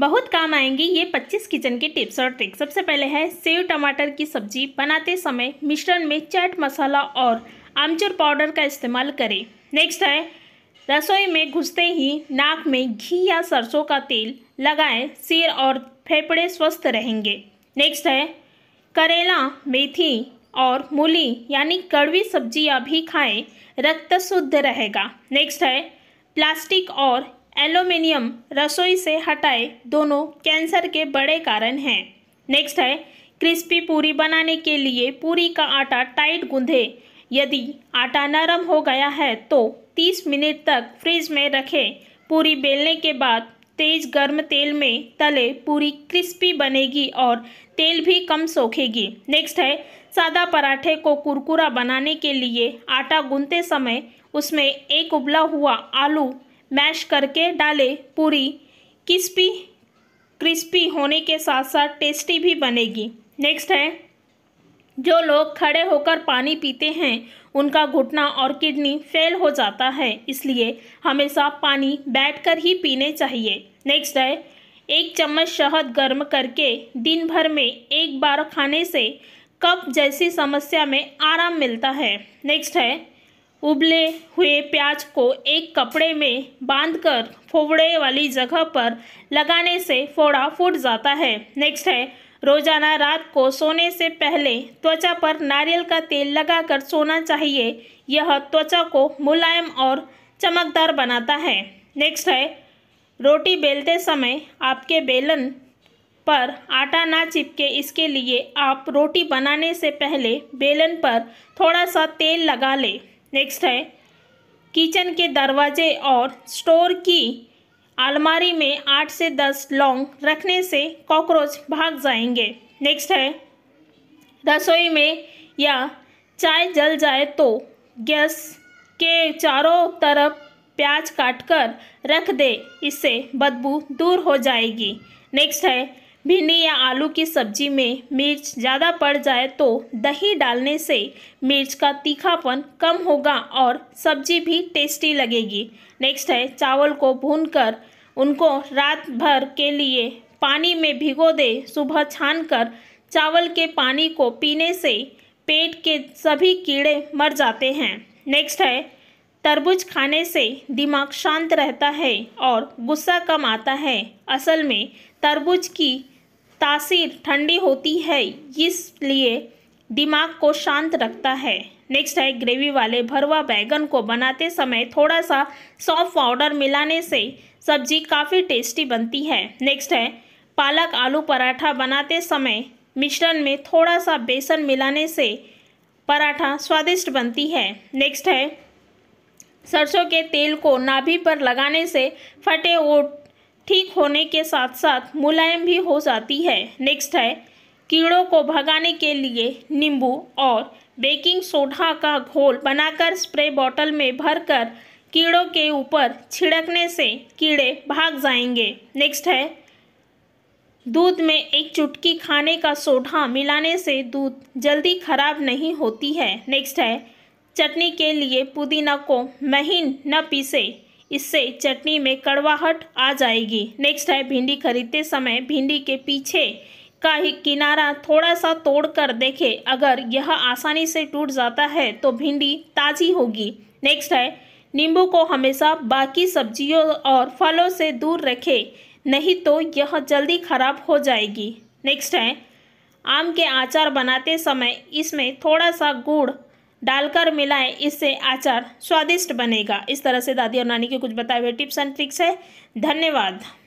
बहुत काम आएंगी ये 25 किचन के टिप्स और ट्रिक्स सबसे पहले है सेव टमाटर की सब्जी बनाते समय मिश्रण में चाट मसाला और आमचूर पाउडर का इस्तेमाल करें नेक्स्ट है रसोई में घुसते ही नाक में घी या सरसों का तेल लगाएं सिर और फेफड़े स्वस्थ रहेंगे नेक्स्ट है करेला मेथी और मूली यानी कड़वी सब्जियाँ भी खाएं रक्त शुद्ध रहेगा नेक्स्ट है प्लास्टिक और एलोमिनियम रसोई से हटाए दोनों कैंसर के बड़े कारण हैं नेक्स्ट है क्रिस्पी पूरी बनाने के लिए पूरी का आटा टाइट गूंधे यदि आटा नरम हो गया है तो 30 मिनट तक फ्रिज में रखें पूरी बेलने के बाद तेज गर्म तेल में तले पूरी क्रिस्पी बनेगी और तेल भी कम सोखेगी नेक्स्ट है सादा पराठे को कुरकुरा बनाने के लिए आटा गूंधते समय उसमें एक उबला हुआ आलू मैश करके डालें पूरी क्रिस्पी क्रिस्पी होने के साथ साथ टेस्टी भी बनेगी नेक्स्ट है जो लोग खड़े होकर पानी पीते हैं उनका घुटना और किडनी फेल हो जाता है इसलिए हमेशा पानी बैठकर ही पीने चाहिए नेक्स्ट है एक चम्मच शहद गर्म करके दिन भर में एक बार खाने से कफ जैसी समस्या में आराम मिलता है नेक्स्ट है उबले हुए प्याज को एक कपड़े में बांधकर फोवड़े वाली जगह पर लगाने से फोड़ा फूट जाता है नेक्स्ट है रोजाना रात को सोने से पहले त्वचा पर नारियल का तेल लगाकर सोना चाहिए यह त्वचा को मुलायम और चमकदार बनाता है नेक्स्ट है रोटी बेलते समय आपके बेलन पर आटा ना चिपके इसके लिए आप रोटी बनाने से पहले बेलन पर थोड़ा सा तेल लगा लें नेक्स्ट है किचन के दरवाजे और स्टोर की अलमारी में आठ से दस लौंग रखने से कॉकरोच भाग जाएंगे नेक्स्ट है रसोई में या चाय जल जाए तो गैस के चारों तरफ प्याज काटकर रख दे इससे बदबू दूर हो जाएगी नेक्स्ट है भिंडी या आलू की सब्जी में मिर्च ज़्यादा पड़ जाए तो दही डालने से मिर्च का तीखापन कम होगा और सब्जी भी टेस्टी लगेगी नेक्स्ट है चावल को भूनकर उनको रात भर के लिए पानी में भिगो दे सुबह छानकर चावल के पानी को पीने से पेट के सभी कीड़े मर जाते हैं नेक्स्ट है तरबूज खाने से दिमाग शांत रहता है और गुस्सा कम आता है असल में तरबूज की तासीर ठंडी होती है इसलिए दिमाग को शांत रखता है नेक्स्ट है ग्रेवी वाले भरवा बैगन को बनाते समय थोड़ा सा सॉफ्ट पाउडर मिलाने से सब्जी काफ़ी टेस्टी बनती है नेक्स्ट है पालक आलू पराठा बनाते समय मिश्रण में थोड़ा सा बेसन मिलाने से पराठा स्वादिष्ट बनती है नेक्स्ट है सरसों के तेल को नाभि पर लगाने से फटे ओट ठीक होने के साथ साथ मुलायम भी हो जाती है नेक्स्ट है कीड़ों को भगाने के लिए नींबू और बेकिंग सोडा का घोल बनाकर स्प्रे बॉटल में भरकर कीड़ों के ऊपर छिड़कने से कीड़े भाग जाएंगे नेक्स्ट है दूध में एक चुटकी खाने का सोडा मिलाने से दूध जल्दी खराब नहीं होती है नेक्स्ट है चटनी के लिए पुदीना को महीन न पीसे इससे चटनी में कड़वाहट आ जाएगी नेक्स्ट है भिंडी खरीदते समय भिंडी के पीछे का ही किनारा थोड़ा सा तोड़ कर देखें अगर यह आसानी से टूट जाता है तो भिंडी ताज़ी होगी नेक्स्ट है नींबू को हमेशा बाकी सब्जियों और फलों से दूर रखें नहीं तो यह जल्दी खराब हो जाएगी नेक्स्ट है आम के आचार बनाते समय इसमें थोड़ा सा गुड़ डालकर मिलाएं इससे आचार स्वादिष्ट बनेगा इस तरह से दादी और नानी के कुछ बताए हुए टिप्स एंड ट्रिक्स है धन्यवाद